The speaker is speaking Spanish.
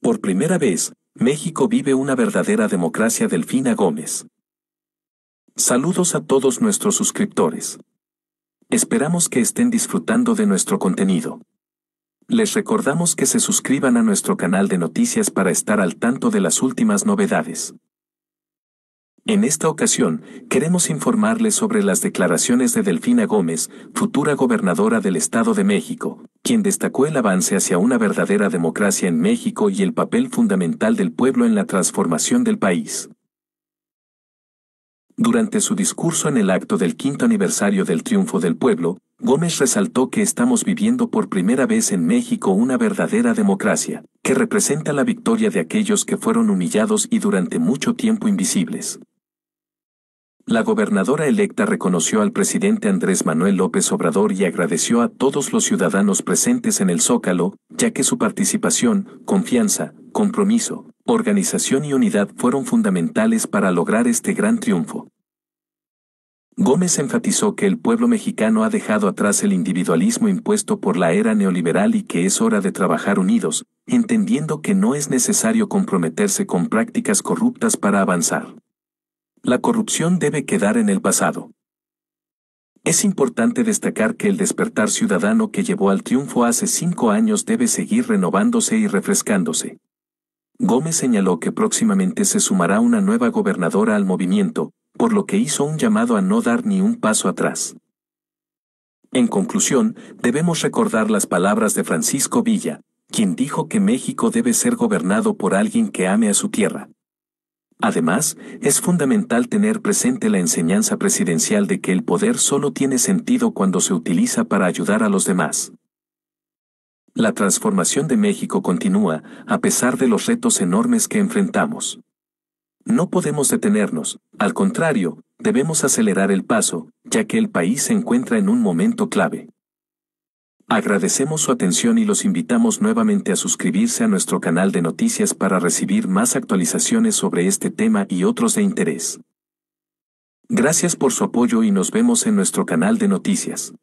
Por primera vez, México vive una verdadera democracia Delfina Gómez. Saludos a todos nuestros suscriptores. Esperamos que estén disfrutando de nuestro contenido. Les recordamos que se suscriban a nuestro canal de noticias para estar al tanto de las últimas novedades. En esta ocasión, queremos informarles sobre las declaraciones de Delfina Gómez, futura gobernadora del Estado de México, quien destacó el avance hacia una verdadera democracia en México y el papel fundamental del pueblo en la transformación del país. Durante su discurso en el acto del quinto aniversario del triunfo del pueblo, Gómez resaltó que estamos viviendo por primera vez en México una verdadera democracia, que representa la victoria de aquellos que fueron humillados y durante mucho tiempo invisibles. La gobernadora electa reconoció al presidente Andrés Manuel López Obrador y agradeció a todos los ciudadanos presentes en el Zócalo, ya que su participación, confianza, compromiso, organización y unidad fueron fundamentales para lograr este gran triunfo. Gómez enfatizó que el pueblo mexicano ha dejado atrás el individualismo impuesto por la era neoliberal y que es hora de trabajar unidos, entendiendo que no es necesario comprometerse con prácticas corruptas para avanzar la corrupción debe quedar en el pasado. Es importante destacar que el despertar ciudadano que llevó al triunfo hace cinco años debe seguir renovándose y refrescándose. Gómez señaló que próximamente se sumará una nueva gobernadora al movimiento, por lo que hizo un llamado a no dar ni un paso atrás. En conclusión, debemos recordar las palabras de Francisco Villa, quien dijo que México debe ser gobernado por alguien que ame a su tierra. Además, es fundamental tener presente la enseñanza presidencial de que el poder solo tiene sentido cuando se utiliza para ayudar a los demás. La transformación de México continúa, a pesar de los retos enormes que enfrentamos. No podemos detenernos, al contrario, debemos acelerar el paso, ya que el país se encuentra en un momento clave. Agradecemos su atención y los invitamos nuevamente a suscribirse a nuestro canal de noticias para recibir más actualizaciones sobre este tema y otros de interés. Gracias por su apoyo y nos vemos en nuestro canal de noticias.